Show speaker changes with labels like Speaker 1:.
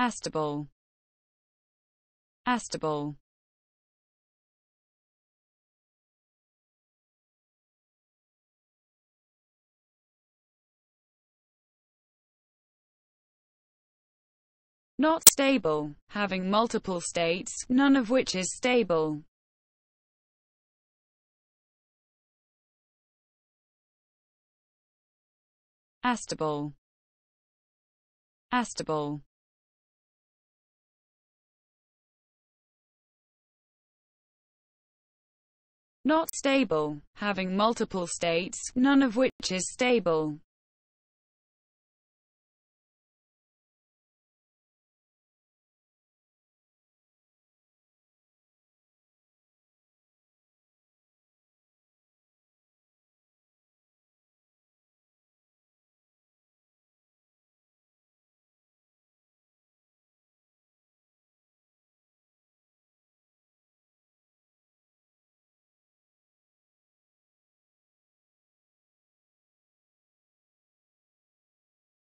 Speaker 1: Astable. Astable.
Speaker 2: Not stable, having multiple states, none of which is stable.
Speaker 1: Astable. Astable.
Speaker 2: not stable, having multiple states, none of which is stable.